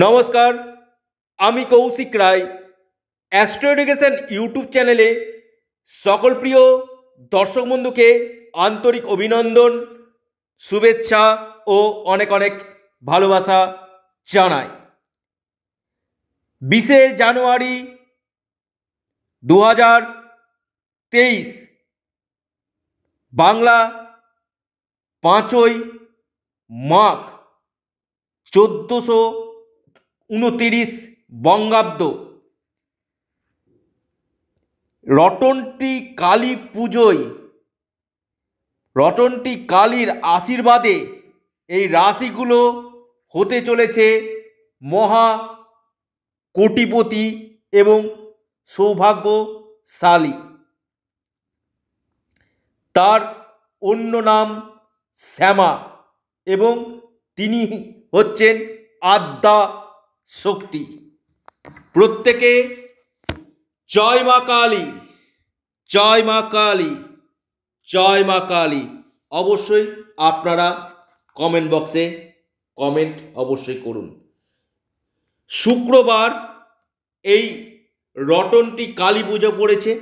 নমস্কার আমি Koushik Roy astro education YouTube চ্যানেলে সকল প্রিয় দর্শক বন্ধুকে আন্তরিক অভিনন্দন শুভেচ্ছা ও অনেক অনেক ভালোবাসা জানাই বিশে জানুয়ারি দু হাজার তেইশ বাংলা পাঁচই মাঘ চোদ্দোশো উনতিরিশ বঙ্গাব্দ রটনটি কালী পুজোয় রটনটি কালীর আশীর্বাদে এই রাশিগুলো হতে চলেছে মহা কোটিপতি এবং সৌভাগ্যশালী তার অন্য নাম শ্যামা এবং তিনি হচ্ছেন আদ্যা শক্তি প্রত্যেকে জয় মা কালী জয় মা কালী জয় মা কালী অবশ্যই আপনারা কমেন্ট বক্সে কমেন্ট অবশ্যই করুন শুক্রবার এই রটনটি কালী পুজো পড়েছে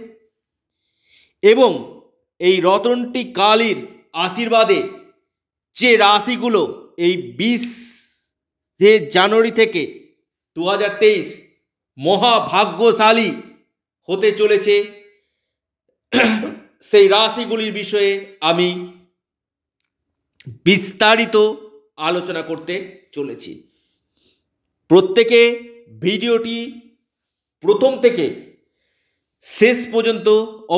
এবং এই রতনটি কালীর আশীর্বাদে যে রাশিগুলো এই বিশে জানুয়ারি থেকে দু হাজার তেইশ মহাভাগ্যশালী হতে চলেছে সেই রাশিগুলির বিষয়ে আমি বিস্তারিত আলোচনা করতে চলেছি প্রত্যেকে ভিডিওটি প্রথম থেকে শেষ পর্যন্ত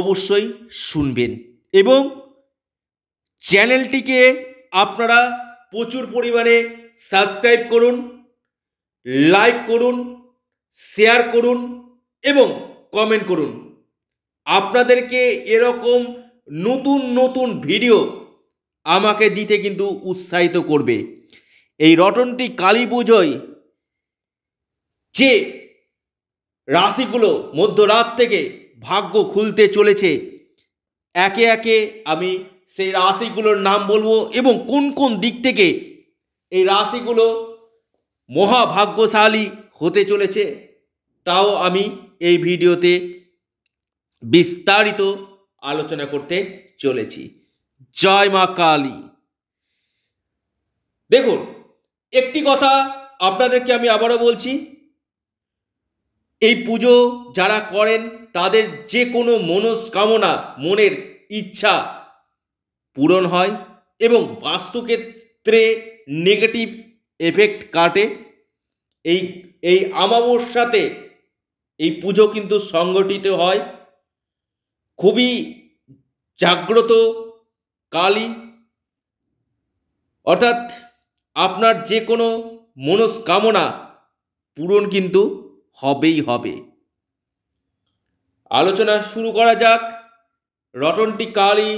অবশ্যই শুনবেন এবং চ্যানেলটিকে আপনারা প্রচুর পরিমাণে সাবস্ক্রাইব করুন লাইক করুন শেয়ার করুন এবং কমেন্ট করুন আপনাদেরকে এরকম নতুন নতুন ভিডিও আমাকে দিতে কিন্তু উৎসাহিত করবে এই রটনটি কালী পুজোয় যে রাশিগুলো মধ্যরাত থেকে ভাগ্য খুলতে চলেছে একে একে আমি সেই রাশিগুলোর নাম বলবো এবং কোন কোন দিক থেকে এই রাশিগুলো মহাভাগ্যশালী হতে চলেছে তাও আমি এই ভিডিওতে বিস্তারিত আলোচনা করতে চলেছি জয় মা কালী দেখুন একটি কথা আপনাদেরকে আমি আবারও বলছি এই পুজো যারা করেন তাদের যে কোনো মনস্কামনা মনের ইচ্ছা পূরণ হয় এবং বাস্তুক্ষেত্রে নেগেটিভ এফেক্ট কাটে এই এই আমাবস্যাতে এই পুজো কিন্তু সংগঠিত হয় খুবই জাগ্রত কালী অর্থাৎ আপনার যে কোনো মনস্কামনা পূরণ কিন্তু হবেই হবে আলোচনা শুরু করা যাক রতনটি কালী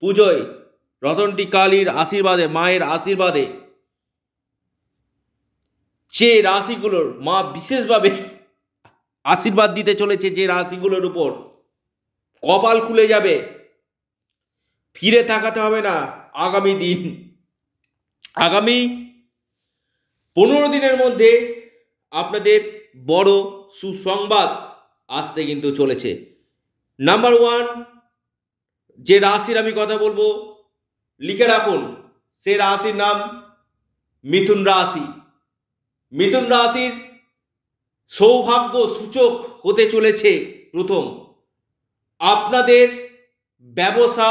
পুজোয় রতনটি কালীর আশীর্বাদে মায়ের আশীর্বাদে যে রাশিগুলোর মা বিশেষভাবে আশীর্বাদ দিতে চলেছে যে রাশিগুলোর উপর কপাল খুলে যাবে ফিরে থাকাতে হবে না আগামী দিন আগামী পনেরো দিনের মধ্যে আপনাদের বড় সুসংবাদ আসতে কিন্তু চলেছে নাম্বার ওয়ান যে রাশির আমি কথা বলবো লিখে রাখুন সে রাশির নাম মিথুন রাশি মিথুন রাশির সৌভাগ্য সূচক হতে চলেছে প্রথম আপনাদের ব্যবসা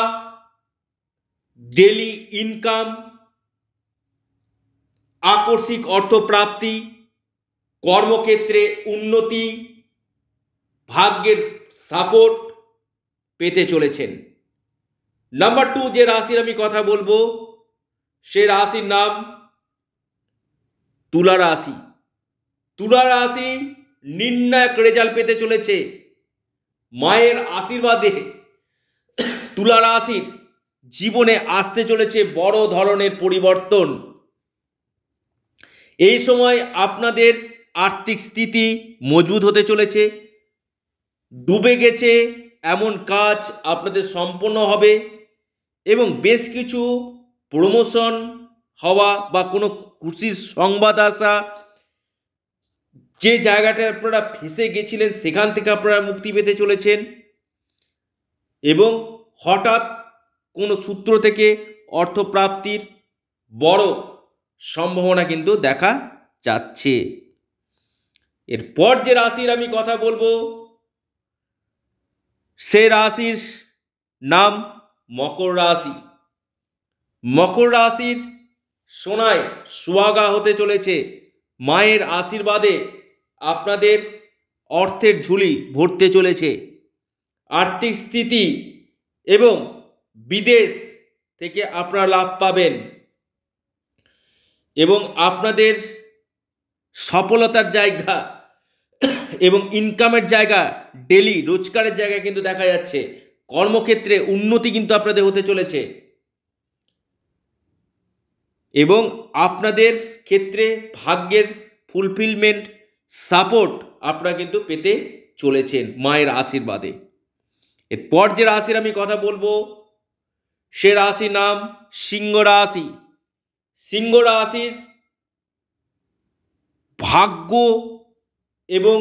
ডেলি ইনকাম আকস্মিক অর্থপ্রাপ্তি কর্মক্ষেত্রে উন্নতি ভাগ্যের সাপোর্ট পেতে চলেছেন নাম্বার টু যে রাশির আমি কথা বলবো সে রাশির নাম তুলা রাশি তুলা রাশি নির্ণায়ক রেজাল্ট পেতে চলেছে মায়ের আশীর্বাদে তুলা রাশির জীবনে আসতে চলেছে বড় ধরনের পরিবর্তন এই সময় আপনাদের আর্থিক স্থিতি মজবুত হতে চলেছে ডুবে গেছে এমন কাজ আপনাদের সম্পন্ন হবে এবং বেশ কিছু প্রমোশন হওয়া বা কোনো খুশির সংবাদ আসা যে জায়গাটা আপনারা ফেসে গেছিলেন সেখান থেকে আপনারা মুক্তি পেতে চলেছেন এবং হঠাৎ কোনো সূত্র থেকে অর্থপ্রাপ্তির বড় সম্ভাবনা কিন্তু দেখা যাচ্ছে এরপর যে রাশির আমি কথা বলবো সে রাশির নাম মকর রাশি মকর রাশির সোনায় সুয়াগা হতে চলেছে মায়ের আশীর্বাদে আপনাদের অর্থের ঝুলি ভরতে চলেছে আর্থিক স্থিতি এবং বিদেশ থেকে আপনারা লাভ পাবেন এবং আপনাদের সফলতার জায়গা এবং ইনকামের জায়গা ডেলি রোজগারের জায়গা কিন্তু দেখা যাচ্ছে কর্মক্ষেত্রে উন্নতি কিন্তু আপনাদের হতে চলেছে এবং আপনাদের ক্ষেত্রে ভাগ্যের ফুলফিলমেন্ট সাপোর্ট আপনারা কিন্তু পেতে চলেছেন মায়ের আশীর্বাদে এরপর যে রাশির আমি কথা বলবো সে রাশি নাম সিংহ রাশি সিংহ রাশির ভাগ্য এবং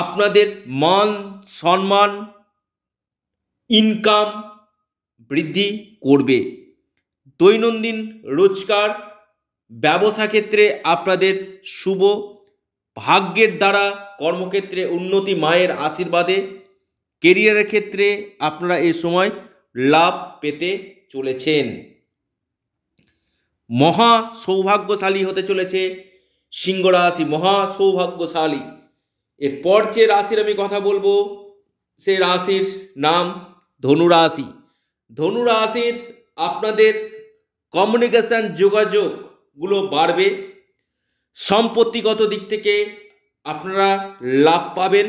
আপনাদের মান সম্মান ইনকাম বৃদ্ধি করবে দৈনন্দিন রোজকার ব্যবসা ক্ষেত্রে আপনাদের শুভ ভাগ্যের দ্বারা কর্মক্ষেত্রে উন্নতি মায়ের আশীর্বাদে কেরিয়ারের ক্ষেত্রে আপনারা এ সময় লাভ পেতে চলেছেন মহা সৌভাগ্যশালী হতে চলেছে সিংহ রাশি মহা সৌভাগ্যশালী এরপর যে রাশির আমি কথা বলবো সে রাশির নাম ধনু রাশি ধনু রাশির আপনাদের কমিউনিকেশান যোগাযোগগুলো বাড়বে সম্পত্তিগত দিক থেকে আপনারা লাভ পাবেন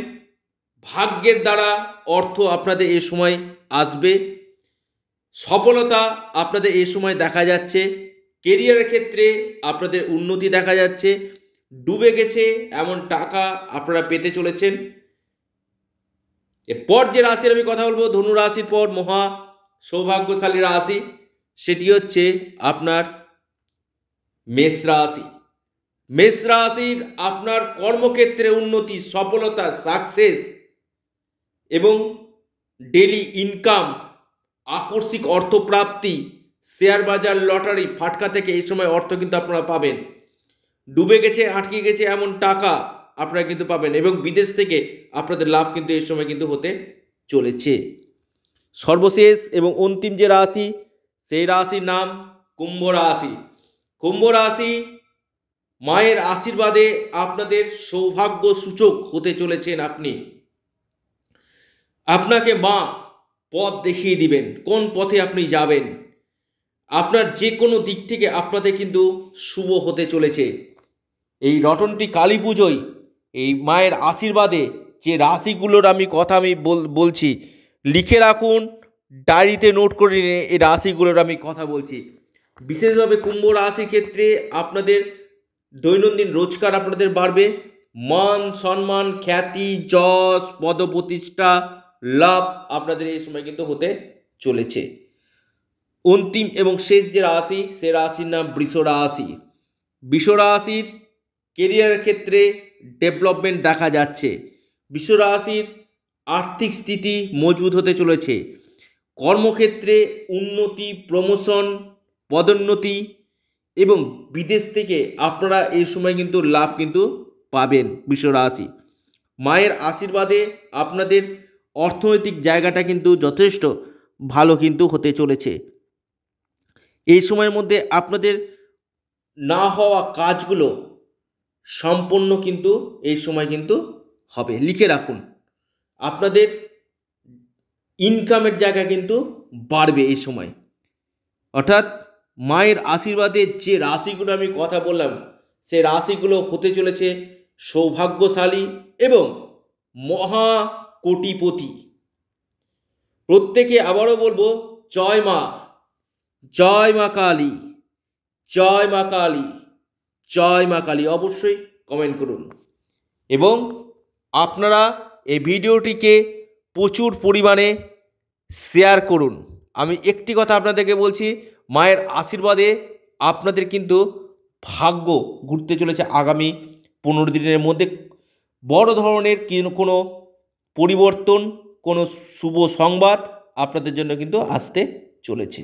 ভাগ্যের দ্বারা অর্থ আপনাদের এ সময় আসবে সফলতা আপনাদের এ সময় দেখা যাচ্ছে কেরিয়ারের ক্ষেত্রে আপনাদের উন্নতি দেখা যাচ্ছে ডুবে গেছে এমন টাকা আপনারা পেতে চলেছেন এরপর যে রাশির আমি কথা বলবো ধনু রাশির পর মহা সৌভাগ্যশালী রাশি সেটি হচ্ছে আপনার মেষ রাশি মেষ রাশির আপনার কর্মক্ষেত্রে উন্নতি সফলতা সাকসেস এবং ডেলি ইনকাম আকস্মিক অর্থপ্রাপ্তি শেয়ার বাজার লটারি ফাটকা থেকে এই সময় অর্থ কিন্তু আপনারা পাবেন ডুবে গেছে আটকে গেছে এমন টাকা আপনারা কিন্তু পাবেন এবং বিদেশ থেকে আপনাদের লাভ কিন্তু এই সময় কিন্তু হতে চলেছে সর্বশেষ এবং অন্তিম যে রাশি সেই রাশির নাম কুম্ভ রাশি কুম্ভ রাশি মায়ের আশীর্বাদে আপনাদের সৌভাগ্য সূচক হতে চলেছেন আপনি আপনাকে মা পথ দেখিয়ে দিবেন কোন পথে আপনি যাবেন আপনার যে কোনো দিক থেকে আপনাদের কিন্তু শুভ হতে চলেছে এই রটনটি কালী পুজোয় এই মায়ের আশীর্বাদে যে রাশিগুলোর আমি কথা আমি বলছি লিখে রাখুন ডায়েরিতে নোট করে নিয়ে এই রাশিগুলোর আমি কথা বলছি বিশেষভাবে কুম্ভ রাশির ক্ষেত্রে আপনাদের দৈনন্দিন রোজগার আপনাদের বাড়বে মান সম্মান খ্যাতি যশ পদপ্রতিষ্ঠা লাভ আপনাদের এই সময় কিন্তু হতে চলেছে অন্তিম এবং শেষ যে রাশি সে রাশির নাম বৃষ রাশি বৃষ রাশির কেরিয়ারের ক্ষেত্রে ডেভেলপমেন্ট দেখা যাচ্ছে বিশ্ব রাশির আর্থিক স্থিতি মজবুত হতে চলেছে কর্মক্ষেত্রে উন্নতি প্রমোশন পদোন্নতি এবং বিদেশ থেকে আপনারা এই সময় কিন্তু লাভ কিন্তু পাবেন রাশি মায়ের আশীর্বাদে আপনাদের অর্থনৈতিক জায়গাটা কিন্তু যথেষ্ট ভালো কিন্তু হতে চলেছে এই সময়ের মধ্যে আপনাদের না হওয়া কাজগুলো সম্পন্ন কিন্তু এই সময় কিন্তু হবে লিখে রাখুন আপনাদের ইনকামের জায়গা কিন্তু বাড়বে এই সময় অর্থাৎ মায়ের আশীর্বাদে যে রাশিগুলো আমি কথা বললাম সে রাশিগুলো হতে চলেছে সৌভাগ্যশালী এবং মহা কোটিপতি প্রত্যেকে আবারও বলবো জয় মা জয় মা কালী জয় মা কালী জয় মা কালী অবশ্যই কমেন্ট করুন এবং আপনারা এই ভিডিওটিকে প্রচুর পরিমাণে শেয়ার করুন আমি একটি কথা আপনাদেরকে বলছি মায়ের আশীর্বাদে আপনাদের কিন্তু ভাগ্য ঘুরতে চলেছে আগামী পনেরো দিনের মধ্যে বড় ধরনের কোনো পরিবর্তন কোনো শুভ সংবাদ আপনাদের জন্য কিন্তু আসতে চলেছে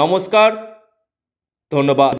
নমস্কার ধন্যবাদ